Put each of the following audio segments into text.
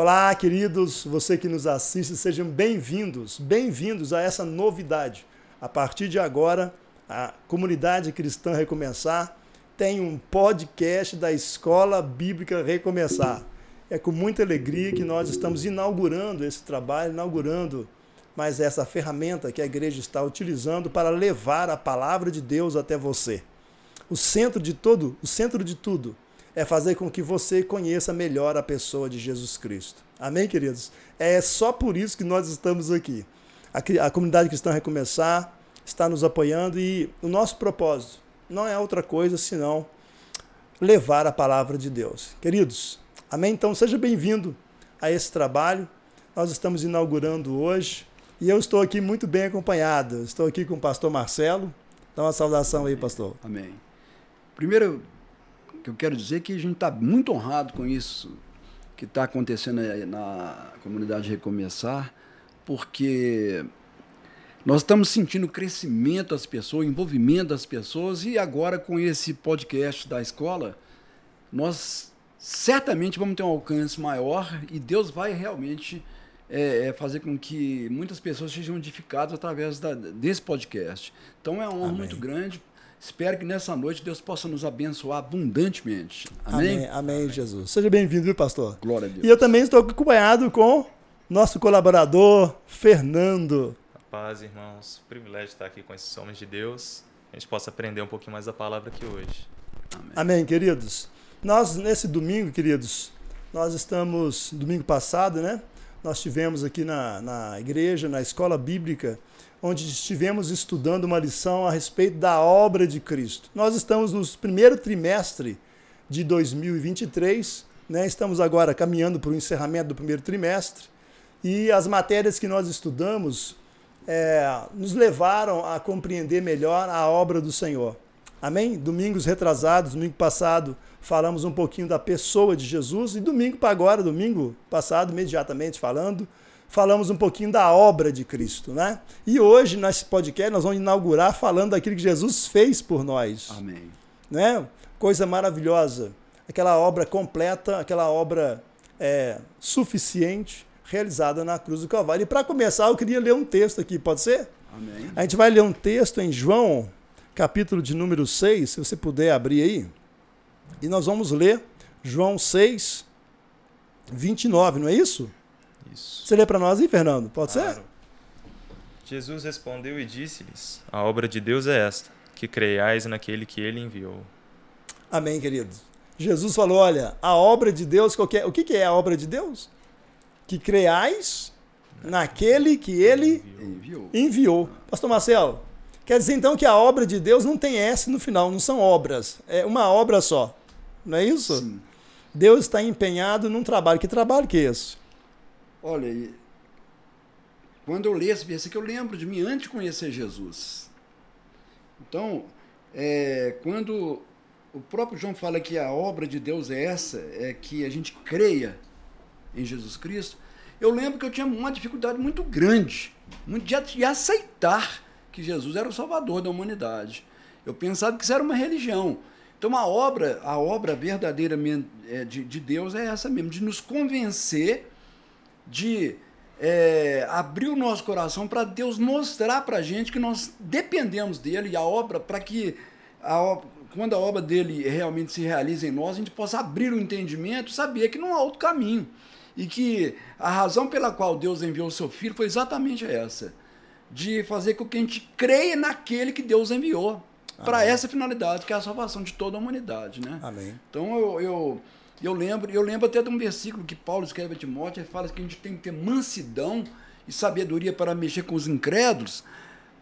Olá, queridos, você que nos assiste, sejam bem-vindos, bem-vindos a essa novidade. A partir de agora, a comunidade cristã Recomeçar tem um podcast da Escola Bíblica Recomeçar. É com muita alegria que nós estamos inaugurando esse trabalho, inaugurando mais essa ferramenta que a igreja está utilizando para levar a palavra de Deus até você. O centro de todo, o centro de tudo é fazer com que você conheça melhor a pessoa de Jesus Cristo. Amém, queridos? É só por isso que nós estamos aqui. A, a comunidade cristã Recomeçar está nos apoiando e o nosso propósito não é outra coisa senão levar a palavra de Deus. Queridos, amém? Então seja bem-vindo a esse trabalho. Nós estamos inaugurando hoje e eu estou aqui muito bem acompanhado. Estou aqui com o pastor Marcelo. Dá uma saudação aí, pastor. Amém. Primeiro, o que eu quero dizer é que a gente está muito honrado com isso que está acontecendo na comunidade Recomeçar, porque nós estamos sentindo o crescimento das pessoas, o envolvimento das pessoas, e agora com esse podcast da escola, nós certamente vamos ter um alcance maior e Deus vai realmente é, é fazer com que muitas pessoas sejam edificadas através da, desse podcast. Então é uma honra Amém. muito grande Espero que nessa noite Deus possa nos abençoar abundantemente. Amém? Amém, amém, amém. Jesus. Seja bem-vindo, viu, pastor? Glória a Deus. E eu também estou acompanhado com nosso colaborador, Fernando. Paz, irmãos. Privilégio estar aqui com esses homens de Deus. A gente possa aprender um pouquinho mais da palavra aqui hoje. Amém. amém, queridos. Nós, nesse domingo, queridos, nós estamos, domingo passado, né? Nós tivemos aqui na, na igreja, na escola bíblica, onde estivemos estudando uma lição a respeito da obra de Cristo. Nós estamos no primeiro trimestre de 2023, né? estamos agora caminhando para o encerramento do primeiro trimestre, e as matérias que nós estudamos é, nos levaram a compreender melhor a obra do Senhor. Amém? Domingos retrasados, domingo passado, falamos um pouquinho da pessoa de Jesus, e domingo para agora, domingo passado, imediatamente falando, falamos um pouquinho da obra de Cristo, né? E hoje, nesse podcast, nós vamos inaugurar falando daquilo que Jesus fez por nós. Amém. Né? Coisa maravilhosa. Aquela obra completa, aquela obra é, suficiente realizada na cruz do Calvário. E para começar, eu queria ler um texto aqui, pode ser? Amém. A gente vai ler um texto em João, capítulo de número 6, se você puder abrir aí. E nós vamos ler João 6, 29, não é isso? Isso. Você lê para nós aí, Fernando? Pode claro. ser? Jesus respondeu e disse-lhes: A obra de Deus é esta, que creiais naquele que ele enviou. Amém, queridos. Jesus falou: Olha, a obra de Deus, qualquer... É, o que, é a obra de Deus? Que creiais naquele que ele enviou. enviou. Pastor Marcelo, quer dizer então que a obra de Deus não tem S no final, não são obras, é uma obra só. Não é isso? Sim. Deus está empenhado num trabalho. Que trabalho que é esse? Olha, quando eu leio esse versículo, eu lembro de mim antes de conhecer Jesus. Então, é, quando o próprio João fala que a obra de Deus é essa, é que a gente creia em Jesus Cristo, eu lembro que eu tinha uma dificuldade muito grande de aceitar que Jesus era o Salvador da humanidade. Eu pensava que isso era uma religião. Então a obra, a obra verdadeira é, de, Deus é essa mesmo, de nos convencer de é, abrir o nosso coração para Deus mostrar para a gente que nós dependemos dele e a obra, para que a, quando a obra dele realmente se realize em nós, a gente possa abrir o entendimento, saber que não há outro caminho. E que a razão pela qual Deus enviou o seu filho foi exatamente essa: de fazer com que a gente creia naquele que Deus enviou para essa finalidade, que é a salvação de toda a humanidade. Né? Amém. Então eu, eu eu lembro, eu lembro até de um versículo que Paulo escreve a Timóteo, ele fala que a gente tem que ter mansidão e sabedoria para mexer com os incrédulos,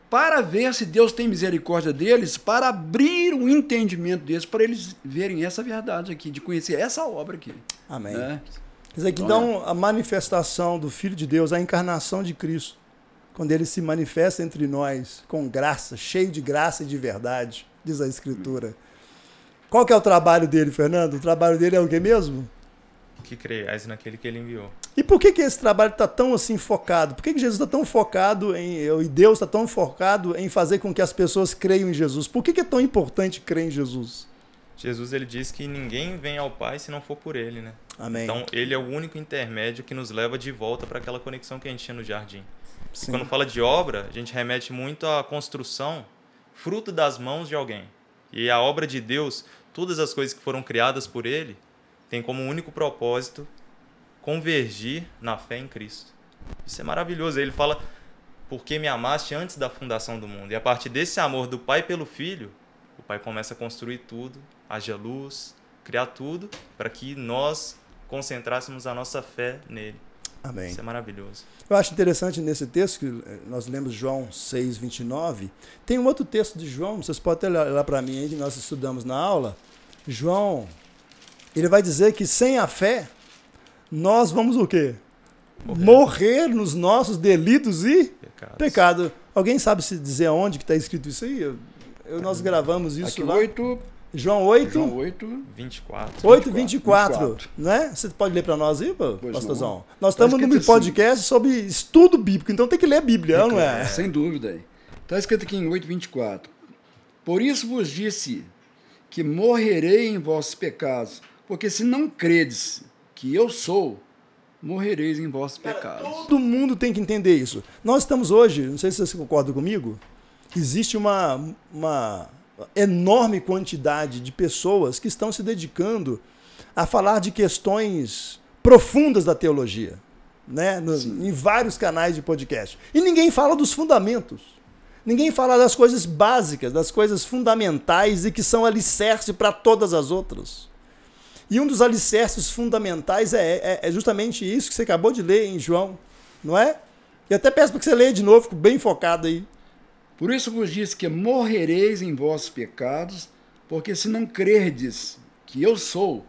para ver se Deus tem misericórdia deles, para abrir o entendimento deles, para eles verem essa verdade aqui, de conhecer essa obra aqui. Amém. Né? Quer dizer, que então, a manifestação do Filho de Deus, a encarnação de Cristo, quando ele se manifesta entre nós com graça, cheio de graça e de verdade, diz a Escritura. Amém. Qual que é o trabalho dele, Fernando? O trabalho dele é o que mesmo? Que creias naquele que ele enviou. E por que, que esse trabalho está tão assim focado? Por que, que Jesus está tão focado em. e Deus está tão focado em fazer com que as pessoas creiam em Jesus? Por que, que é tão importante crer em Jesus? Jesus ele diz que ninguém vem ao Pai se não for por ele, né? Amém. Então ele é o único intermédio que nos leva de volta para aquela conexão que a gente tinha no jardim. Sim. E quando fala de obra, a gente remete muito à construção fruto das mãos de alguém. E a obra de Deus, todas as coisas que foram criadas por ele, tem como único propósito convergir na fé em Cristo. Isso é maravilhoso. Ele fala: "Porque me amaste antes da fundação do mundo". E a partir desse amor do Pai pelo Filho, o Pai começa a construir tudo, haja luz, criar tudo para que nós concentrássemos a nossa fé nele. Amém. Isso é maravilhoso. Eu acho interessante nesse texto, que eh, nós lemos João 6, 29. Tem um outro texto de João, vocês podem até lá para mim aí, que nós estudamos na aula. João, ele vai dizer que sem a fé, nós vamos o quê? Morrer, Morrer nos nossos delitos e Pecados. pecado. Alguém sabe se dizer onde que está escrito isso aí? Eu, eu nós gravamos isso Aqui lá. 8 João 8. João 8, 24. 8, 24. 24. Né? Você pode ler para nós aí, pastorzão? Nós então estamos tá num podcast assim. sobre estudo bíblico, então tem que ler a Bíblia, é, não é? Sem dúvida. Está escrito aqui em 8, 24. Por isso vos disse que morrerei em vossos pecados, porque se não credes que eu sou, morrereis em vossos pecados. Todo mundo tem que entender isso. Nós estamos hoje, não sei se você concorda comigo, existe uma, uma enorme quantidade de pessoas que estão se dedicando a falar de questões profundas da teologia, né? No, em vários canais de podcast. E ninguém fala dos fundamentos. Ninguém fala das coisas básicas, das coisas fundamentais e que são alicerce para todas as outras. E um dos alicerces fundamentais é, é, é, justamente isso que você acabou de ler em João, não é? E até peço para que você leia de novo, bem focado aí. Por isso vos diz que morrereis em vossos pecados, porque se não crerdes que eu sou,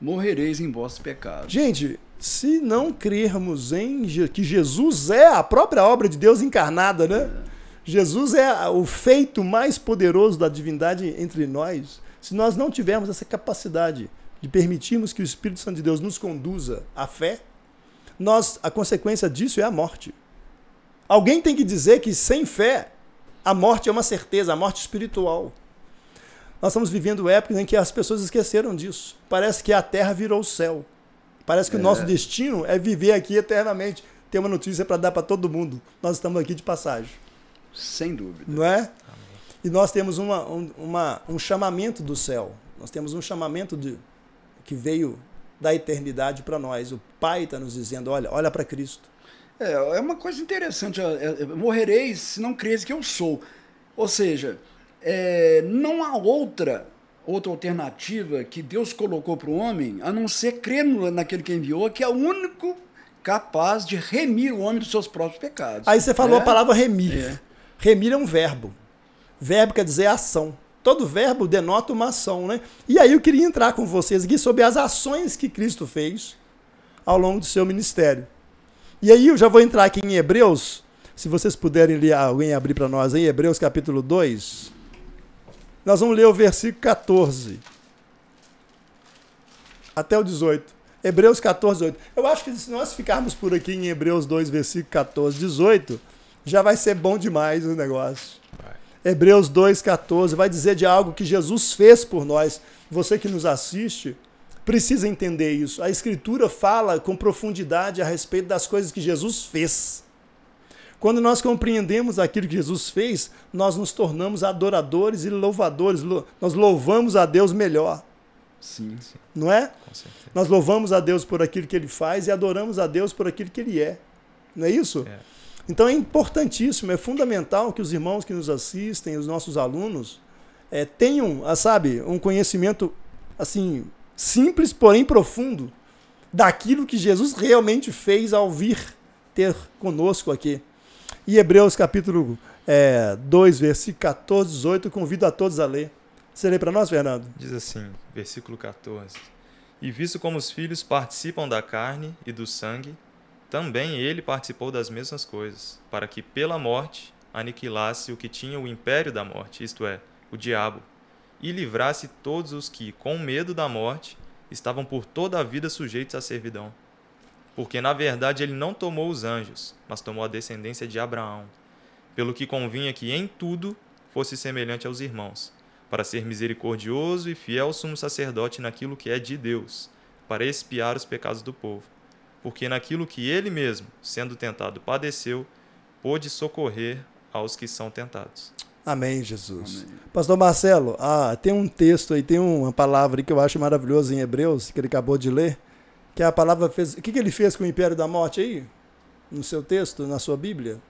morrereis em vossos pecados. Gente, se não crermos em que Jesus é a própria obra de Deus encarnada, né? É. Jesus é o feito mais poderoso da divindade entre nós. Se nós não tivermos essa capacidade de permitirmos que o Espírito Santo de Deus nos conduza à fé, nós a consequência disso é a morte. Alguém tem que dizer que sem fé a morte é uma certeza, a morte espiritual. Nós estamos vivendo épocas em que as pessoas esqueceram disso. Parece que a terra virou o céu. Parece que é. o nosso destino é viver aqui eternamente. Tem uma notícia para dar para todo mundo. Nós estamos aqui de passagem. Sem dúvida. Não é? E nós temos uma, um, uma, um chamamento do céu. Nós temos um chamamento de, que veio da eternidade para nós. O Pai está nos dizendo: olha, olha para Cristo. É, é uma coisa interessante. É, é, Morrereis se não creres que eu sou. Ou seja, é, não há outra outra alternativa que Deus colocou para o homem a não ser crer naquele que enviou, que é o único capaz de remir o homem dos seus próprios pecados. Aí você falou é? a palavra remir. É. Remir é um verbo. Verbo quer dizer ação. Todo verbo denota uma ação, né? E aí eu queria entrar com vocês aqui sobre as ações que Cristo fez ao longo do seu ministério. E aí eu já vou entrar aqui em Hebreus. Se vocês puderem ler, alguém abrir para nós em Hebreus capítulo 2. Nós vamos ler o versículo 14 até o 18. Hebreus 14, 8. Eu acho que se nós ficarmos por aqui em Hebreus 2, versículo 14, 18, já vai ser bom demais o negócio. Hebreus 2, 14 vai dizer de algo que Jesus fez por nós. Você que nos assiste, precisa entender isso. A Escritura fala com profundidade a respeito das coisas que Jesus fez. Quando nós compreendemos aquilo que Jesus fez, nós nos tornamos adoradores e louvadores. Nós louvamos a Deus melhor. Sim, sim. Não é? Nós louvamos a Deus por aquilo que ele faz e adoramos a Deus por aquilo que ele é. Não é isso? É. Então é importantíssimo, é fundamental que os irmãos que nos assistem, os nossos alunos, é, tenham, ah, sabe, um conhecimento assim simples, porém profundo, daquilo que Jesus realmente fez ao vir ter conosco aqui. E Hebreus capítulo é, 2, versículo 14, 18, convido a todos a ler. Você lê para nós, Fernando? Diz assim, versículo 14. E visto como os filhos participam da carne e do sangue, também ele participou das mesmas coisas, para que pela morte aniquilasse o que tinha o império da morte, isto é, o diabo e livrasse todos os que, com medo da morte, estavam por toda a vida sujeitos à servidão. Porque, na verdade, ele não tomou os anjos, mas tomou a descendência de Abraão. Pelo que convinha que em tudo fosse semelhante aos irmãos, para ser misericordioso e fiel sumo sacerdote naquilo que é de Deus, para expiar os pecados do povo. Porque naquilo que ele mesmo, sendo tentado, padeceu, pôde socorrer aos que são tentados. Amém, Jesus. Amém. Pastor Marcelo, ah, tem um texto aí, tem uma palavra que eu acho maravilhosa em Hebreus, que ele acabou de ler, que a palavra fez. O que, que ele fez com o Império da Morte aí? No seu texto, na sua Bíblia?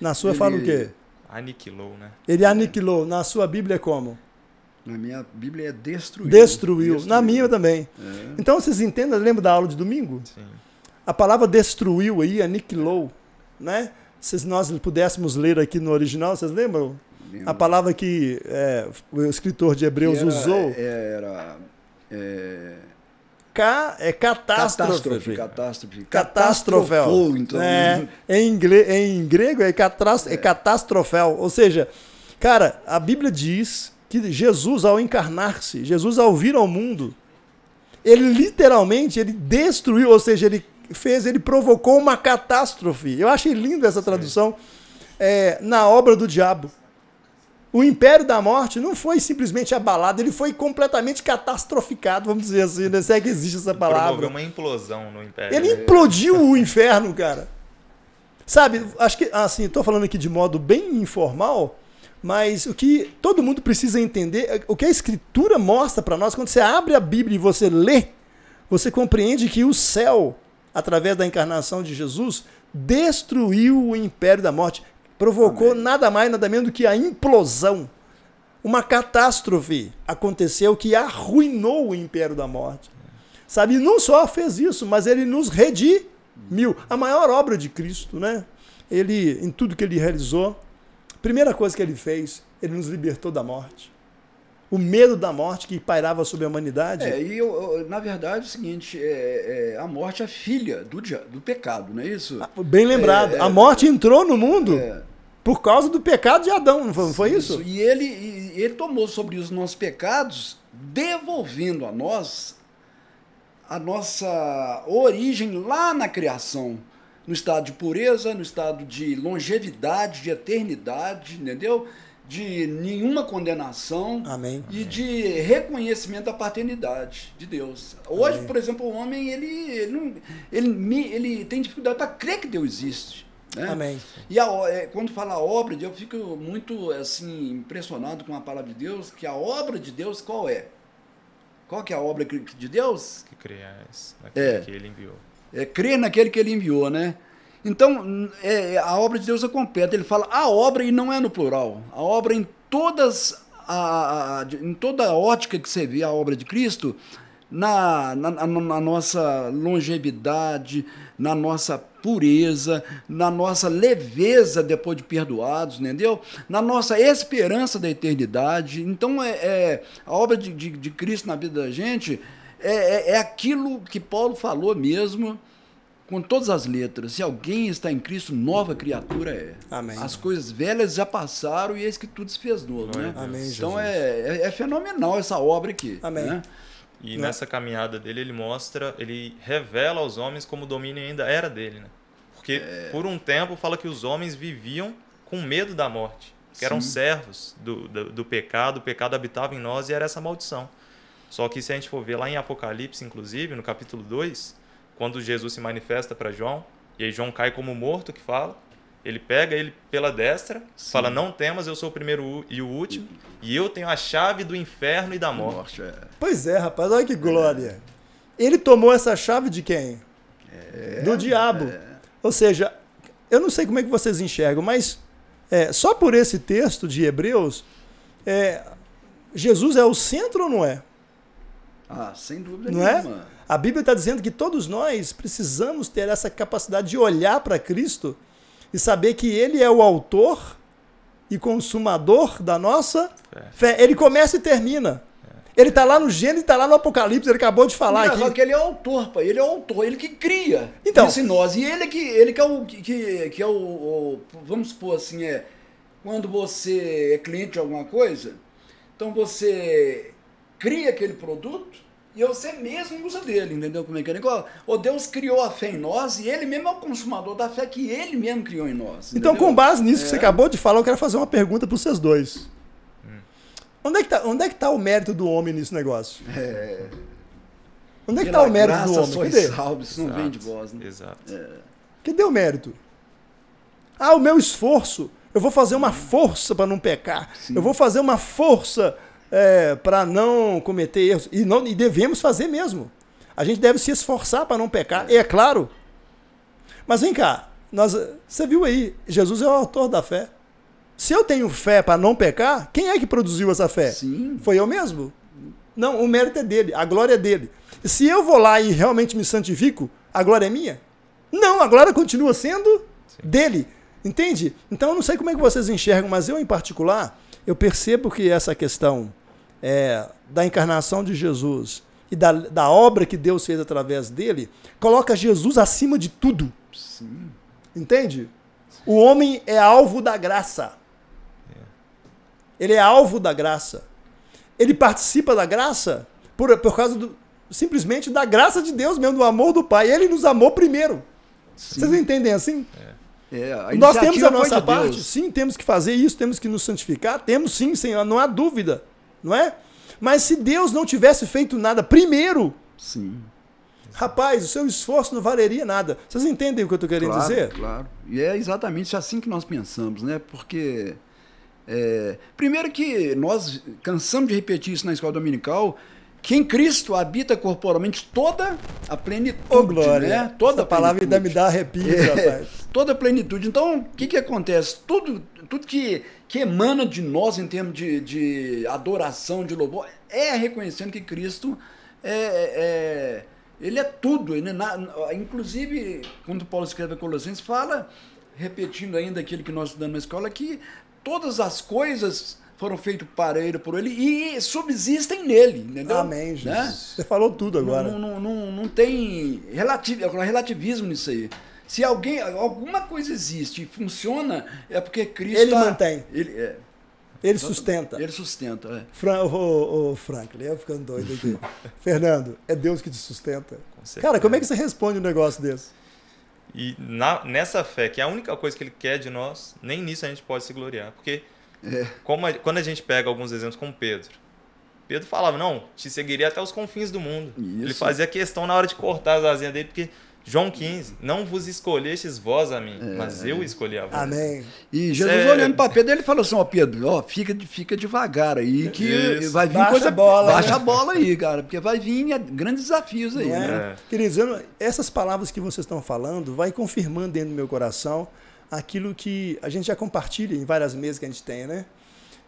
Na sua ele fala o quê? Aniquilou, né? Ele aniquilou. Na sua Bíblia como? Na minha Bíblia é destruiu. Destruiu. destruiu. Na minha também. É. Então vocês entendem, lembra da aula de domingo? Sim. A palavra destruiu aí, aniquilou, né? se nós pudéssemos ler aqui no original, vocês lembram? Lembra. A palavra que é, o escritor de Hebreus era, usou. É, era. É... Ca, é catástrofe. Catástrofe. Catástrofe. Então. É, em, inglês, em grego é, catástrofe é. é Ou seja, cara, a Bíblia diz que Jesus, ao encarnar-se, Jesus, ao vir ao mundo, ele literalmente ele destruiu, ou seja, ele fez, ele provocou uma catástrofe. Eu achei linda essa tradução. É, na obra do diabo. O império da morte não foi simplesmente abalado, ele foi completamente catastroficado, vamos dizer assim, né? se é que existe essa palavra. Promoveu uma implosão no império. Ele implodiu o inferno, cara. Sabe, acho que, assim, estou falando aqui de modo bem informal, mas o que todo mundo precisa entender, é o que a Escritura mostra para nós, quando você abre a Bíblia e você lê, você compreende que o céu através da encarnação de Jesus, destruiu o império da morte. Provocou Amém. nada mais, nada menos do que a implosão. Uma catástrofe aconteceu que arruinou o império da morte. Sabe, não só fez isso, mas ele nos redimiu. A maior obra de Cristo, né? Ele, em tudo que ele realizou, primeira coisa que ele fez, ele nos libertou da morte o medo da morte que pairava sobre a humanidade. É, e eu, eu na verdade é o seguinte, é, é, a morte é filha do, do pecado, não é isso? Ah, bem lembrado. É, é. a morte entrou no mundo é. por causa do pecado de Adão, não foi, foi isso? isso? E ele, e, ele tomou sobre os nossos pecados, devolvendo a nós a nossa origem lá na criação no estado de pureza, no estado de longevidade, de eternidade, entendeu? de nenhuma condenação Amém. e de reconhecimento da paternidade de Deus. Hoje, Amém. por exemplo, o homem ele ele, ele, ele tem dificuldade para crer que Deus existe. Né? Amém. E a, é, quando fala obra de Deus, eu fico muito assim impressionado com a palavra de Deus, que a obra de Deus qual é? Qual que é a obra de Deus? Que crer é naquele é, que ele enviou. É crer naquele que ele enviou, né? Então, é, a obra de Deus é completa. Ele fala a obra e não é no plural. A obra em todas a, em toda a ótica que você vê a obra de Cristo, na, na, na, nossa longevidade, na nossa pureza, na nossa leveza depois de perdoados, entendeu? Na nossa esperança da eternidade. Então, é, é a obra de, de, de, Cristo na vida da gente é, é, é aquilo que Paulo falou mesmo com todas as letras. Se alguém está em Cristo, nova criatura é. Amém. As coisas velhas já passaram e eis que tudo se fez novo, né? Amém, então é, é, é, fenomenal essa obra aqui. Amém. Né? E Não. Né? nessa caminhada dele, ele mostra, ele revela aos homens como o domínio ainda era dele, né? Porque é... por um tempo fala que os homens viviam com medo da morte, que Sim. eram servos do, do, do pecado, o pecado habitava em nós e era essa maldição. Só que se a gente for ver lá em Apocalipse, inclusive, no capítulo 2, quando Jesus se manifesta para João, e aí João cai como morto, que fala, ele pega ele pela destra, Sim. fala: Não temas, eu sou o primeiro e o último, e eu tenho a chave do inferno e da morte. morte é. Pois é, rapaz, olha que glória. Ele tomou essa chave de quem? É. Do diabo. É. Ou seja, eu não sei como é que vocês enxergam, mas é, só por esse texto de Hebreus, é, Jesus é o centro ou não é? Ah, sem dúvida não nenhuma. É? A Bíblia está dizendo que todos nós precisamos ter essa capacidade de olhar para Cristo e saber que Ele é o autor e consumador da nossa fé. fé. Ele começa e termina. É. Ele está lá no Gênesis, está lá no Apocalipse, ele acabou de falar aqui. que ele é autor, pai. Ele é autor, ele que cria então, esse nós. E ele que, ele que é o. Que, que é o, o, Vamos supor assim, é. Quando você é cliente de alguma coisa, então você cria aquele produto e você mesmo usa dele, entendeu como é que é? O Deus criou a fé em nós e ele mesmo é o consumador da fé que ele mesmo criou em nós. Então, entendeu? Então, com base nisso é. que você é. acabou de falar, eu quero fazer uma pergunta para vocês dois. Hum. Onde é, que tá, onde é que tá o mérito do homem nesse negócio? É. Onde é que Pela tá o mérito graça, do homem? Sois Cadê? isso não vem de voz, né? Exato. É. Cadê mérito? Ah, o meu esforço. Eu vou fazer uma força para não pecar. Sim. Eu vou fazer uma força é, para não cometer erros. E, não, e devemos fazer mesmo. A gente deve se esforçar para não pecar, é claro. Mas vem cá, nós, você viu aí, Jesus é o autor da fé. Se eu tenho fé para não pecar, quem é que produziu essa fé? Sim. Foi eu mesmo? Não, o mérito é dele, a glória é dele. Se eu vou lá e realmente me santifico, a glória é minha? Não, a glória continua sendo Sim. dele. Entende? Então eu não sei como é que vocês enxergam, mas eu em particular, eu percebo que essa questão é, da encarnação de Jesus e da, da obra que Deus fez através dele, coloca Jesus acima de tudo. Sim. Entende? O homem é alvo da graça. É. Ele é alvo da graça. Ele participa da graça por, por causa do, simplesmente da graça de Deus mesmo, do amor do Pai. Ele nos amou primeiro. Sim. Vocês entendem assim? É. é Nós temos a nossa de parte, Deus. sim, temos que fazer isso, temos que nos santificar, temos sim, Senhor, não há dúvida não é? Mas se Deus não tivesse feito nada primeiro, sim. Rapaz, o seu esforço não valeria nada. Vocês entendem o que eu estou querendo claro, dizer? Claro. E é exatamente assim que nós pensamos, né? Porque é, primeiro que nós cansamos de repetir isso na escola dominical, que em Cristo habita corporalmente toda a plenitude. Ô, glória. Né? Toda Essa a palavra ainda me dá arrepio, é, rapaz. Toda a plenitude. Então, o que, que acontece? Tudo, tudo que, que emana de nós em termos de, de adoração, de louvor, é reconhecendo que Cristo é, é, é ele é tudo. Ele é na, inclusive, quando Paulo escreve a Colossenses, fala, repetindo ainda aquilo que nós estudamos na escola, que todas as coisas foram feitos ele por ele e subsistem nele, entendeu? Amém, né? Jesus. Né? Você falou tudo agora. Não, não, não, não tem é relativismo nisso aí. Se alguém, alguma coisa existe e funciona, é porque Cristo. Ele a, tá- mantém. Ele, é, ele sustenta. Ele sustenta, é. Fra oh, Franklin, eu ficando doido aqui. Fernando, é Deus que te sustenta. Com Cara, como é que você responde um negócio desse? E na, nessa fé, que é a única coisa que ele quer de nós, nem nisso a gente pode se gloriar. Porque é. Como a, quando a gente pega alguns exemplos como Pedro, Pedro falava, não, te seguiria até os confins do mundo. Isso. Ele fazia questão na hora de cortar as asinhas dele, porque João 15, não vos escolhestes vós a mim, é. mas eu escolhi a vós. Amém. E Jesus é- olhando para Pedro, ele falou assim, ó oh, Pedro, ó, fica, fica devagar aí, que Isso. vai vir baixa coisa... bola. Baixa né? a bola aí, cara, porque vai vir grandes desafios aí. É. Né? É. Queridos, essas palavras que vocês estão falando, vai confirmando dentro do meu coração aquilo que a gente já compartilha em várias mesas que a gente tem, né?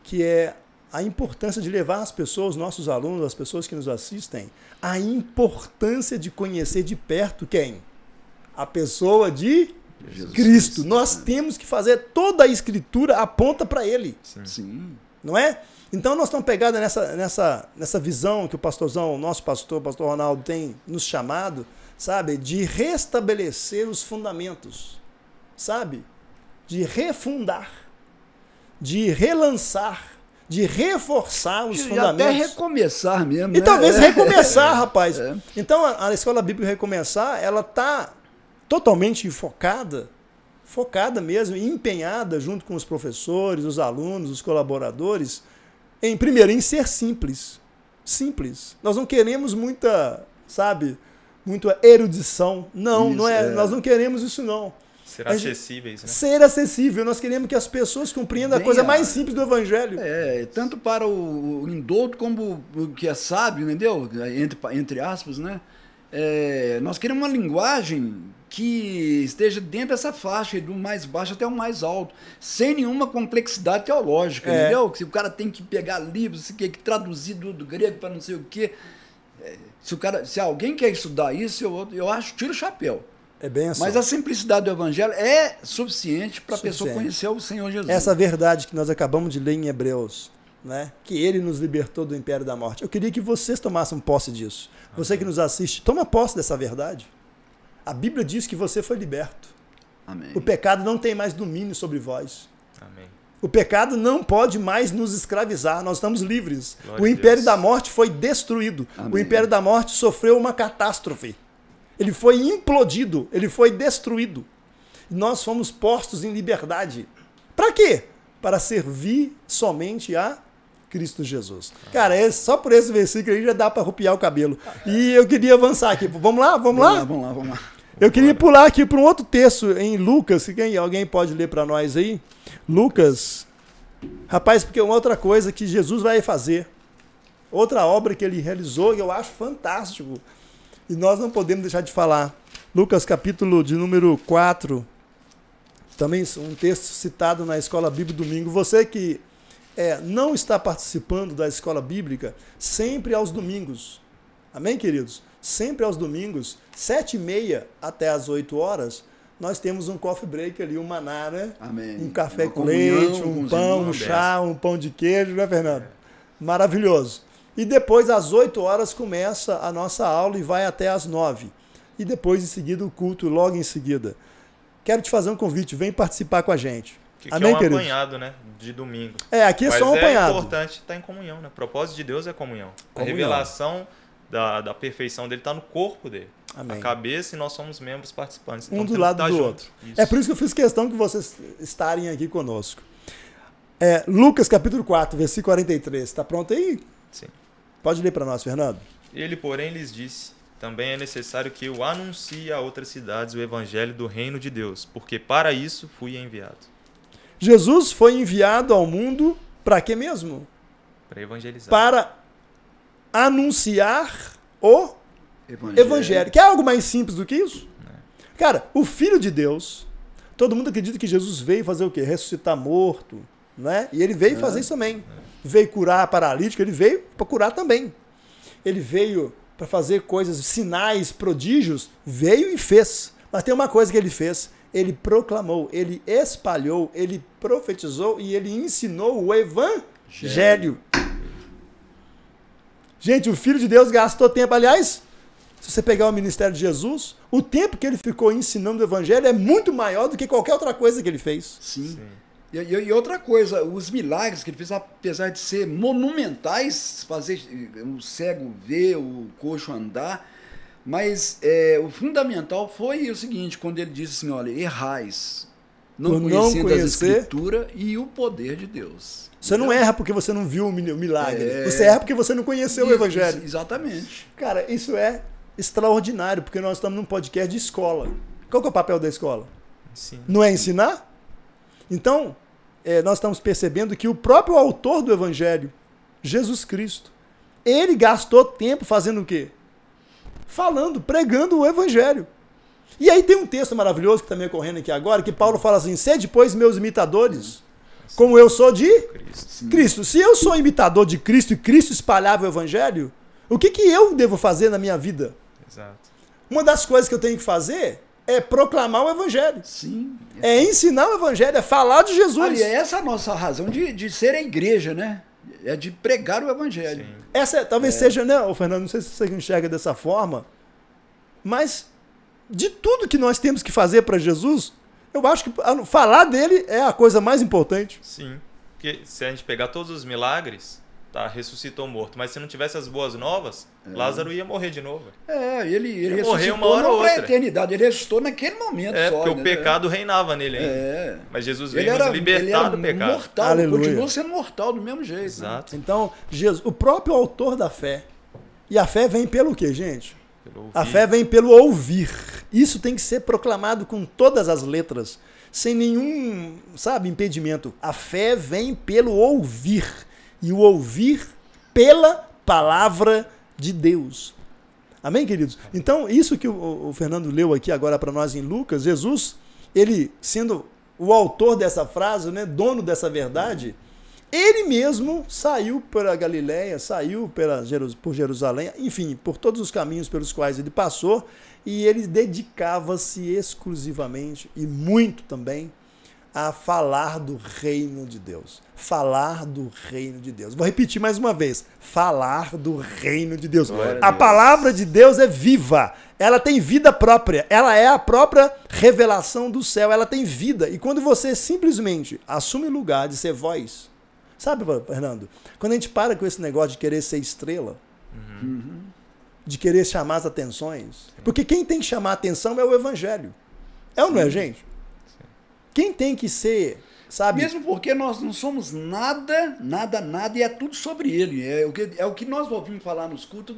Que é a importância de levar as pessoas, nossos alunos, as pessoas que nos assistem, a importância de conhecer de perto quem? A pessoa de Jesus Cristo. Cristo. Nós é. temos que fazer toda a escritura aponta para ele. Sim. Não é? Então nós estamos pegados nessa, nessa, nessa visão que o pastorzão, o nosso pastor, o pastor Ronaldo, tem nos chamado, sabe? De restabelecer os fundamentos, sabe? de refundar, de relançar, de reforçar os e fundamentos. Até recomeçar mesmo. E né? talvez é. recomeçar, rapaz. É. Então a, a, escola bíblica recomeçar, ela está totalmente focada, focada mesmo, empenhada junto com os professores, os alunos, os colaboradores, em primeiro em ser simples, simples. Nós não queremos muita, sabe? Muita erudição. Não, isso, não é, é, Nós não queremos isso não. Ser acessíveis, né? Ser acessível. Nós queremos que as pessoas compreendam Bem, a coisa mais simples do evangelho. É, tanto para o, indulto como o que é sábio, entendeu? Entre, entre aspas, né? É, nós queremos uma linguagem que esteja dentro dessa faixa, do mais baixo até o mais alto, sem nenhuma complexidade teológica, é. entendeu? se o cara tem que pegar livros, que traduzir do, do grego para não sei o quê. É, se, o cara, se alguém quer estudar isso, eu, eu acho, tira o chapéu. É bem assim. Mas a simplicidade do Evangelho é suficiente para a pessoa conhecer o Senhor Jesus. Essa verdade que nós acabamos de ler em Hebreus, né? que ele nos libertou do império da morte. Eu queria que vocês tomassem posse disso. Você que nos assiste, toma posse dessa verdade. A Bíblia diz que você foi liberto. Amém. O pecado não tem mais domínio sobre vós. Amém. O pecado não pode mais nos escravizar, nós estamos livres. Glória o império da morte foi destruído. Amém. O império da morte sofreu uma catástrofe. Ele foi implodido, ele foi destruído. Nós fomos postos em liberdade. Para quê? Para servir somente a Cristo Jesus. Cara, é, só por esse versículo aí já dá para rupiar o cabelo. E eu queria avançar aqui. Vamos lá? Vamos, lá? Vamos lá, vamos lá. Eu queria pular aqui para um outro texto em Lucas. Quem, alguém pode ler para nós aí? Lucas. Rapaz, porque uma outra coisa que Jesus vai fazer. Outra obra que ele realizou, eu acho fantástico. E nós não podemos deixar de falar. Lucas capítulo de número 4, também um texto citado na Escola Bíblica Domingo. Você que é, não está participando da Escola Bíblica, sempre aos domingos. Amém, queridos? Sempre aos domingos, sete e meia até às 8 horas, nós temos um coffee break ali, um maná, né? Amém. Um café com leite, um pão, um chá, um pão de queijo, né, Fernando? Maravilhoso. E depois, às 8 horas, começa a nossa aula e vai até às 9. E depois, em seguida, o culto, logo em seguida. Quero te fazer um convite, vem participar com a gente. Que, Amém, que é um querido? apanhado, né? De domingo. É, aqui é Mas só um é apanhado. é importante estar em comunhão, né? O propósito de Deus é comunhão. comunhão. A revelação da, da perfeição dele está no corpo dele. Amém. A cabeça e nós somos membros participantes. Então, um do lado tá do junto. outro. Isso. É por isso que eu fiz questão que vocês estarem aqui conosco. É, Lucas capítulo 4, versículo 43. Está pronto aí? Sim. Pode ler para nós, Fernando. Ele, porém, lhes disse: Também é necessário que eu anuncie a outras cidades o evangelho do reino de Deus, porque para isso fui enviado. Jesus foi enviado ao mundo para quê mesmo? Para evangelizar. Para anunciar o evangelho. evangelho. Quer algo mais simples do que isso? Né. Cara, o Filho de Deus, todo mundo acredita que Jesus veio fazer o quê? Ressuscitar morto, né? E ele veio é. fazer isso também. Veio curar a paralítica, ele veio para curar também. Ele veio para fazer coisas, sinais, prodígios, veio e fez. Mas tem uma coisa que ele fez: ele proclamou, ele espalhou, ele profetizou e ele ensinou o evangelho. Gente, o Filho de Deus gastou tempo. Aliás, se você pegar o ministério de Jesus, o tempo que ele ficou ensinando o evangelho é muito maior do que qualquer outra coisa que ele fez. Sim. Sim. E, e, outra coisa, os milagres que ele fez, apesar de ser monumentais, fazer o cego ver, o coxo andar, mas é, o fundamental foi o seguinte, quando ele disse assim, olha, errais, não, Por conhecendo não conhecer... a escritura e o poder de Deus. Você não erra porque você não viu o milagre. É... Você erra porque você não conheceu o evangelho. Exatamente. Cara, isso é extraordinário, porque nós estamos num podcast de escola. Qual que é o papel da escola? Sim. Não é ensinar? Então, é, nós estamos percebendo que o próprio autor do Evangelho, Jesus Cristo, ele gastou tempo fazendo o quê? Falando, pregando o Evangelho. E aí tem um texto maravilhoso que está me é ocorrendo aqui agora, que Paulo fala assim: sede, pois, meus imitadores, como eu sou de Cristo. Cristo. Se eu sou imitador de Cristo e Cristo espalhava o Evangelho, o que, que eu devo fazer na minha vida? Exato. Uma das coisas que eu tenho que fazer é proclamar o evangelho. Sim. É ensinar o evangelho, é falar de Jesus. Ali, é essa a nossa razão de, de ser a igreja, né? É de pregar o evangelho. Sim. Essa talvez é. seja, né, Fernando, não sei se você enxerga dessa forma, mas de tudo que nós temos que fazer para Jesus, eu acho que falar dele é a coisa mais importante. Sim. Porque se a gente pegar todos os milagres, tá, ressuscitou morto. Mas se não tivesse as boas novas, é. Lázaro ia morrer de novo. É, ele, ele, ele ressuscitou uma hora não para eternidade, ele ressuscitou naquele momento é, só. Porque né? o pecado reinava nele ainda. É. Mas Jesus veio nos libertar do pecado. mortal, Aleluia. sendo mortal do mesmo jeito. Né? Exato. Né? Então, Jesus, o próprio autor da fé. E a fé vem pelo quê, gente? A fé vem pelo ouvir. Isso tem que ser proclamado com todas as letras, sem nenhum, sabe, impedimento. A fé vem pelo ouvir e o ouvir pela palavra de Deus. Amém, queridos? Então, isso que o, o Fernando leu aqui agora para nós em Lucas, Jesus, ele sendo o autor dessa frase, né, dono dessa verdade, ele mesmo saiu a Galiléia, saiu pela, por Jerusalém, enfim, por todos os caminhos pelos quais ele passou, e ele dedicava-se exclusivamente e muito também a falar do reino de Deus. Falar do reino de Deus. Vou repetir mais uma vez: falar do reino de Deus. Glória a Deus. palavra de Deus é viva, ela tem vida própria, ela é a própria revelação do céu, ela tem vida. E quando você simplesmente assume o lugar de ser voz, sabe, Fernando? Quando a gente para com esse negócio de querer ser estrela, uhum. de querer chamar as atenções, porque quem tem que chamar a atenção é o evangelho. É ou não é, gente? Quem tem que ser, sabe? Mesmo porque nós não somos nada, nada, nada, e é tudo sobre ele. É o que, é o que nós ouvimos falar nos cultos,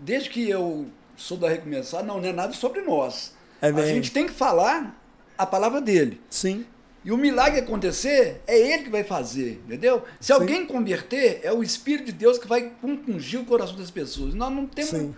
desde que eu sou da Recomeçar, não, não é nada sobre nós. É a gente tem que falar a palavra dele. Sim. E o milagre acontecer, é ele que vai fazer, entendeu? Se Sim. alguém converter, é o Espírito de Deus que vai compungir o coração das pessoas. Nós não temos. Sim.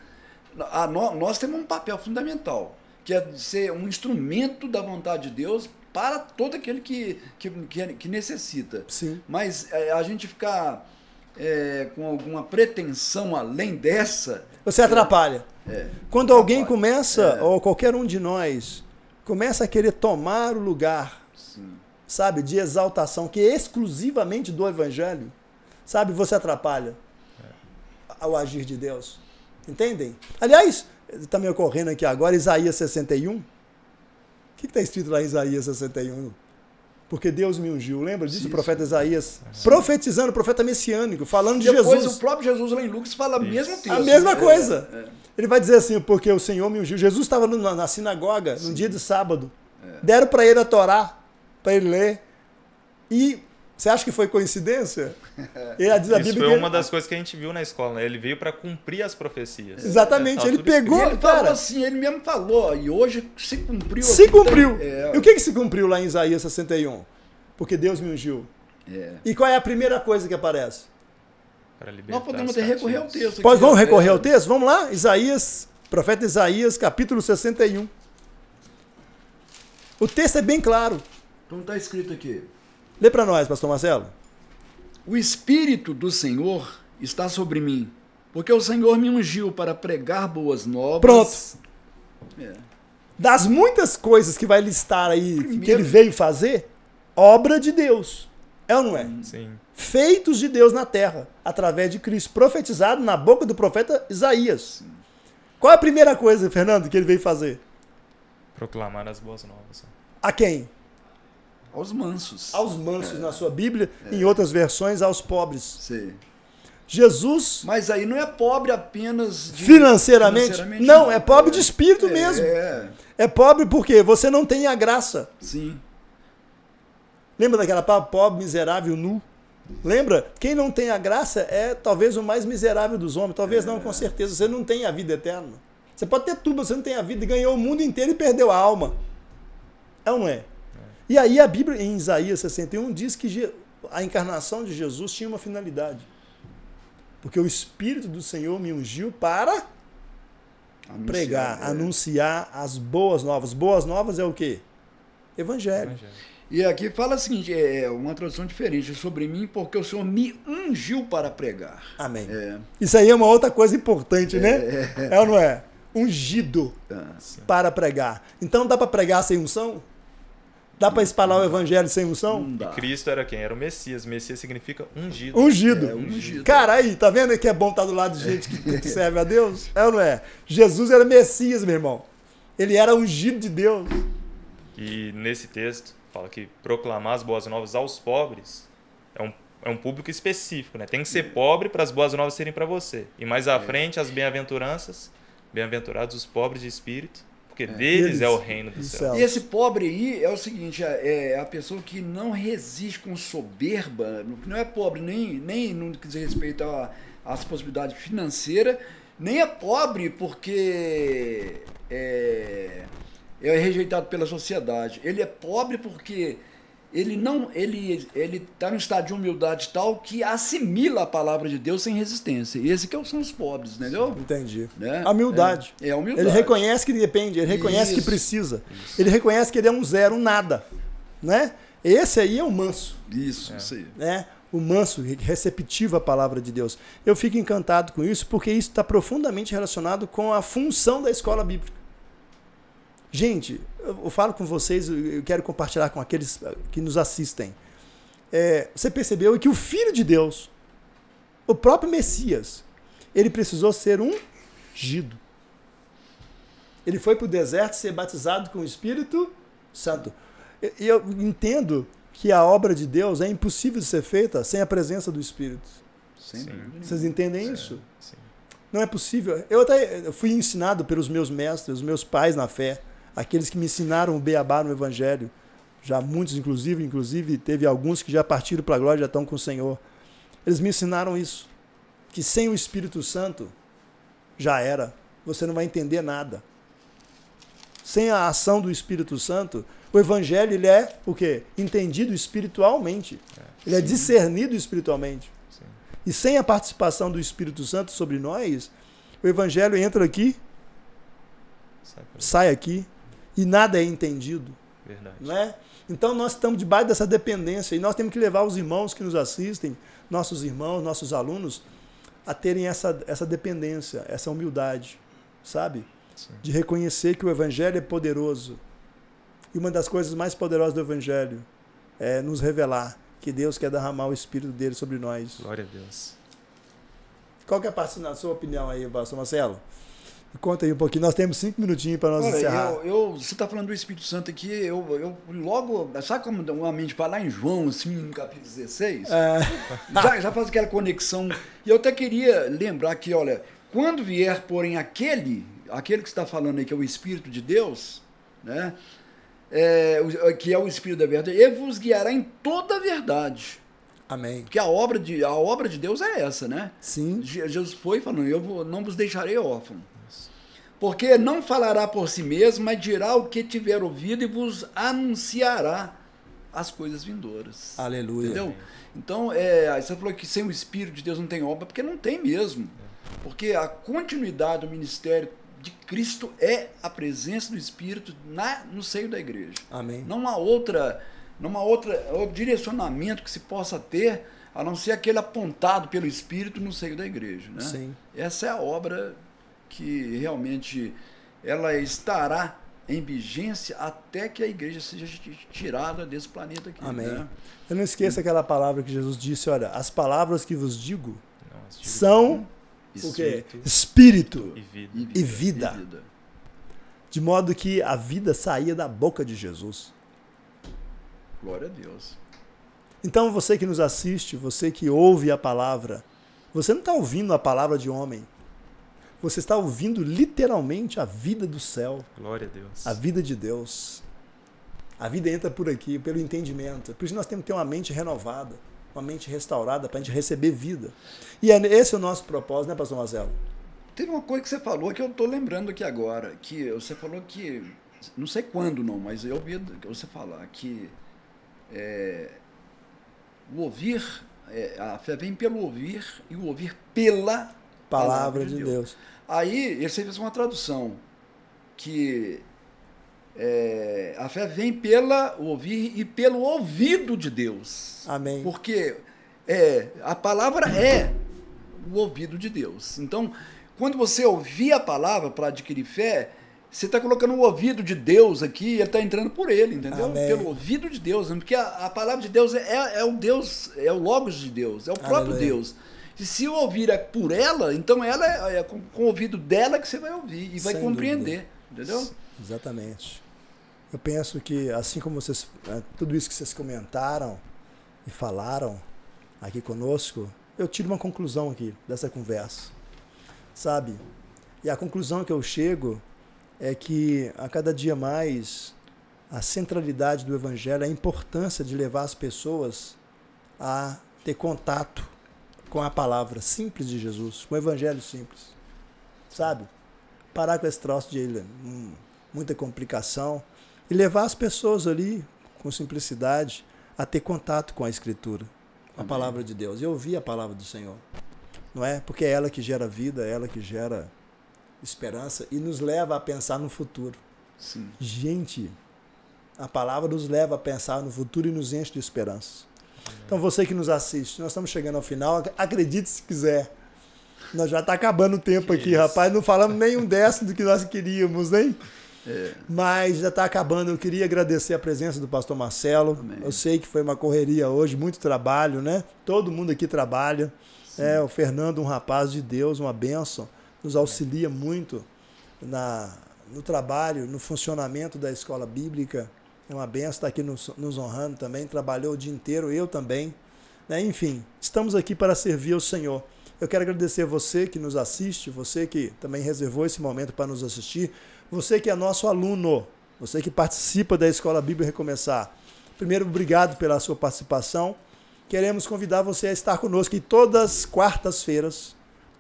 A, nós, nós temos um papel fundamental, que é ser um instrumento da vontade de Deus para todo aquele que, que, que, que necessita. Sim. Mas é, a gente ficar é, com alguma pretensão além dessa. Você atrapalha. É, é Quando atrapalha. alguém começa, é. ou qualquer um de nós, começa a querer tomar o lugar, Sim. sabe, de exaltação, que é exclusivamente do Evangelho, sabe, você atrapalha ao agir de Deus. Entendem? Aliás, está me ocorrendo aqui agora, Isaías 61. O que está escrito lá em Isaías 61? Porque Deus me ungiu. Lembra disso? Isso. O profeta Isaías é. profetizando, o profeta messiânico, falando Depois, de Jesus. Depois o próprio Jesus lá em Lucas fala Isso. mesmo texto. A mesma é, coisa. É, é. Ele vai dizer assim, porque o Senhor me ungiu. Jesus estava na, na sinagoga, Sim. no dia de sábado. É. Deram para ele a Torá, para ele ler. E você acha que foi coincidência? Ele diz a Bíblia Isso foi ele... uma das coisas que a gente viu na escola. Né? Ele veio para cumprir as profecias. Exatamente. É, tá ele pegou. Ele cara, falou assim, ele mesmo falou. E hoje se cumpriu. Se cumpriu. É. E o que, que se cumpriu lá em Isaías 61? Porque Deus me ungiu. É. E qual é a primeira coisa que aparece? Nós podemos recorrer ao texto. Pois vamos recorrer ao é. texto? Vamos lá? Isaías, profeta Isaías, capítulo 61. O texto é bem claro. Como então está escrito aqui? Lê para nós, pastor Marcelo. O Espírito do Senhor está sobre mim, porque o Senhor me ungiu para pregar boas novas. Pronto. É. Das muitas coisas que vai listar aí Primeiro... que ele veio fazer, obra de Deus. É ou não é? Hum. Sim. Feitos de Deus na terra, através de Cristo, profetizado na boca do profeta Isaías. Sim. Qual é a primeira coisa, Fernando, que ele veio fazer? Proclamar as boas novas. A quem? Aos mansos. Aos mansos é. na sua Bíblia, é. em outras versões, aos pobres. Sim. Jesus. Mas aí não é pobre apenas de... financeiramente. financeiramente. Não, não, é pobre de espírito é. mesmo. É. É pobre porque você não tem a graça. Sim. Lembra daquela palavra pobre, miserável, nu? Lembra? Quem não tem a graça é talvez o mais miserável dos homens. Talvez é. não, com é. certeza. Você não tem a vida eterna. Você pode ter tudo, mas você não tem a vida. Ganhou o mundo inteiro e perdeu a alma. É ou não é? E aí a Bíblia, em Isaías 61, diz que a encarnação de Jesus tinha uma finalidade. Porque o Espírito do Senhor me ungiu para anunciar, pregar, é. anunciar as boas novas. Boas novas é o quê? Evangelho. Evangelho. E aqui fala o assim, seguinte, é, é uma tradução diferente, é sobre mim, porque o Senhor me ungiu para pregar. Amém. É. Isso aí é uma outra coisa importante, é. né? É, é ou não é? Ungido ah, para pregar. Então dá para pregar sem unção? Dá para espalhar o evangelho sem unção? E Cristo era quem? Era o Messias. Messias significa ungido. Ungido. É, ungido. Cara, aí, tá vendo que é bom estar tá do lado de gente que, serve a Deus? É ou não é? Jesus era Messias, meu irmão. Ele era ungido de Deus. E nesse texto fala que proclamar as boas novas aos pobres é um, é um público específico, né? Tem que ser é. pobre para as boas novas serem para você. E mais à é. frente, as bem-aventuranças, bem-aventurados os pobres de espírito, porque é, deles eles, é o reino do céu. E esse pobre aí é o seguinte, é, é a pessoa que não resiste com soberba, não é pobre nem, nem no que diz respeito às possibilidades financeiras, nem é pobre porque é, é rejeitado pela sociedade. Ele é pobre porque ele não ele ele está num estado de humildade tal que assimila a palavra de Deus sem resistência. E esse que é são os pobres, entendeu? Entendi. Né? A humildade. É, é a humildade. Ele reconhece que depende, ele reconhece Isso. que precisa. Isso. Ele reconhece que ele é um zero, um nada, né? Esse aí é o manso. Isso, é. isso aí. Né? O manso, receptivo à palavra de Deus. Eu fico encantado com isso, porque isso está profundamente relacionado com a função da escola bíblica. Gente, eu falo com vocês, eu quero compartilhar com aqueles eh, que nos assistem. É, você percebeu que o Filho de Deus, o próprio Messias, ele precisou ser ungido. Ele foi para o deserto ser batizado com o Espírito Santo. E eu entendo que a obra de Deus é impossível de ser feita sem a presença do Espírito. Sim. Vocês entendem é, isso? Sim. Não é possível. Eu até fui ensinado pelos meus mestres, os meus pais na fé, aqueles que me ensinaram o beabá no Evangelho, já muitos, inclusive, inclusive teve alguns que já partiram para a glória, já estão com o Senhor. Eles me ensinaram isso, que sem o Espírito Santo já era, você não vai entender nada. Sem a ação do Espírito Santo, o evangelho ele é o quê? Entendido espiritualmente. É, ele sim. é discernido espiritualmente. Sim. E sem a participação do Espírito Santo sobre nós, o evangelho entra aqui, sai, sai aqui, e nada é entendido. Verdade. Né? Então nós estamos debaixo dessa dependência e nós temos que levar os irmãos que nos assistem, nossos irmãos, nossos alunos, a terem essa, essa dependência, essa humildade, sabe? Sim. De reconhecer que o Evangelho é poderoso. E uma das coisas mais poderosas do Evangelho é nos revelar que Deus quer derramar o Espírito dele sobre nós. Glória a Deus. Qual que é a, parte, na sua opinião aí, Pastor Marcelo? Conta aí um pouquinho, nós temos cinco minutinhos para nós Olha, encerrar. Eu, eu você está falando do Espírito Santo aqui, eu, eu logo. Sabe como uma mente para lá em João, assim, no capítulo 16? É. Já, já faz aquela conexão. E eu até queria lembrar que, olha, quando vier, porém, aquele, aquele que está falando aí, que é o Espírito de Deus, né? É, é, que é o Espírito da Verdade, ele vos guiará em toda a verdade. Amém. Porque a obra de, a obra de Deus é essa, né? Sim. Jesus foi falando, eu vou, não vos deixarei órfão porque não falará por si mesmo, mas dirá o que tiver ouvido e vos anunciará as coisas vindouras. Aleluia. Entendeu? Então, é, você falou que sem o Espírito de Deus não tem obra, porque não tem mesmo. Porque a continuidade do ministério de Cristo é a presença do Espírito na, no seio da igreja. Amém. Não há outra, não há outra outro direcionamento que se possa ter, a não ser aquele apontado pelo Espírito no seio da igreja. Né? Sim. Essa é a obra que realmente ela estará em vigência até que a igreja seja tirada desse planeta aqui. Amém. Né? Eu não esqueça aquela palavra que Jesus disse, olha, as palavras que vos digo Nossa, são espírito, o quê? espírito e vida. E, vida. e vida. De modo que a vida saía da boca de Jesus. Glória a Deus. Então você que nos assiste, você que ouve a palavra, você não está ouvindo a palavra de homem, você está ouvindo literalmente a vida do céu. Glória a Deus. A vida de Deus. A vida entra por aqui, pelo entendimento. Por isso nós temos que ter uma mente renovada, uma mente restaurada para a gente receber vida. E é esse é o nosso propósito, né, Pastor Marcelo? Teve uma coisa que você falou que eu estou lembrando aqui agora, que você falou que não sei quando não, mas eu ouvi você falar que é, o ouvir, é, a fé vem pelo ouvir e o ouvir pela palavra de Deus. Deus. Aí ele fez uma tradução que é, a fé vem pela ouvir e pelo ouvido de Deus. Amém. Porque é, a palavra é o ouvido de Deus. Então, quando você ouvir a palavra para adquirir fé, você está colocando o ouvido de Deus aqui, ele está entrando por ele, entendeu? Amém. Pelo ouvido de Deus, porque a, a palavra de Deus é, é, o Deus, é o Logos de Deus, é o próprio Aleluia. Deus se eu ouvir é por ela, então ela é, é com, com, o ouvido dela que você vai ouvir e vai Sem compreender. Dúvida. Entendeu? Exatamente. Eu penso que, assim como vocês. É, tudo isso que vocês comentaram e falaram aqui conosco, eu tiro uma conclusão aqui dessa conversa. Sabe? E a conclusão que eu chego é que a cada dia mais a centralidade do evangelho, a importância de levar as pessoas a ter contato com a palavra simples de Jesus, com o evangelho simples. Sabe? Parar com esse troço de hum, muita complicação e levar as pessoas ali, com simplicidade, a ter contato com a Escritura, com a Amém. palavra de Deus. E ouvir a palavra do Senhor. Não é? Porque é ela que gera vida, é ela que gera esperança e nos leva a pensar no futuro. Sim. Gente, a palavra nos leva a pensar no futuro e nos enche de esperança. Então você que nos assiste, nós estamos chegando ao final, acredite se quiser. Nós já está acabando o tempo que aqui, isso? rapaz. Não falamos nem um décimo do que nós queríamos, hein? É. Mas já está acabando. Eu queria agradecer a presença do pastor Marcelo. Amém. Eu sei que foi uma correria hoje, muito trabalho, né? Todo mundo aqui trabalha. É, o Fernando, um rapaz de Deus, uma bênção, nos auxilia muito na, no trabalho, no funcionamento da escola bíblica. É uma benção estar aqui nos, nos honrando também. Trabalhou o dia inteiro, eu também. Né? Enfim, estamos aqui para servir ao Senhor. Eu quero agradecer você que nos assiste, você que também reservou esse momento para nos assistir, você que é nosso aluno, você que participa da Escola Bíblia Recomeçar. Primeiro, obrigado pela sua participação. Queremos convidar você a estar conosco todas quartas-feiras,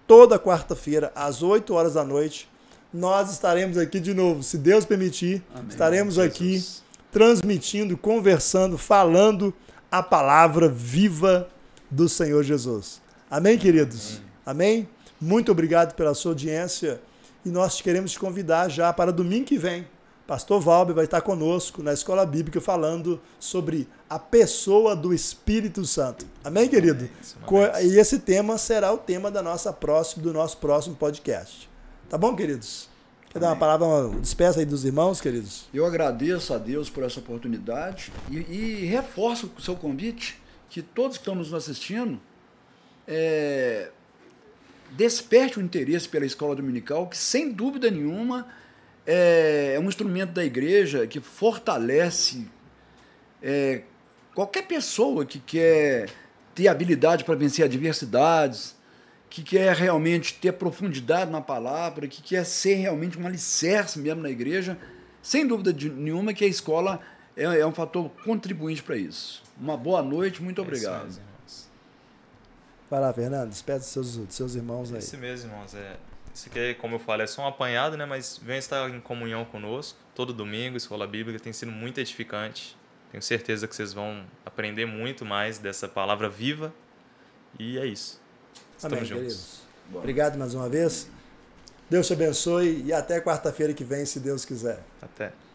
toda quarta-feira, às 8 horas da noite, nós estaremos aqui de novo. Se Deus permitir, Amém. estaremos Jesus. aqui transmitindo, conversando, falando a palavra viva do Senhor Jesus. Amém, queridos? Amém? Muito obrigado pela sua audiência e nós queremos te convidar já para domingo que vem. Pastor Valber vai estar conosco na Escola Bíblica falando sobre a pessoa do Espírito Santo. Amém, querido? Amém, é e esse tema será o tema da nossa próxima, do nosso próximo podcast. Tá bom, queridos? Quer dar uma palavra, uma despeça aí dos irmãos, queridos? Eu agradeço a Deus por essa oportunidade e, e reforço o seu convite que todos que estão nos assistindo é, desperte o interesse pela escola dominical, que sem dúvida nenhuma é, é um instrumento da igreja que fortalece é, qualquer pessoa que quer ter habilidade para vencer adversidades, que quer é realmente ter profundidade na palavra, que quer é ser realmente um alicerce mesmo na igreja, sem dúvida nenhuma que a escola é, é um fator contribuinte para isso. Uma boa noite, muito é obrigado. É Vai lá, Fernando, despede seus, seus irmãos aí. Isso mesmo, irmãos. É, isso aqui, como eu falei, é só um apanhado, né? Mas venha estar em comunhão conosco todo domingo, Escola Bíblica, tem sido muito edificante. Tenho certeza que vocês vão aprender muito mais dessa palavra viva. E é isso. Estamos Amém, juntos. Obrigado mais uma vez. Deus te abençoe e até quarta-feira que vem, se Deus quiser. Até.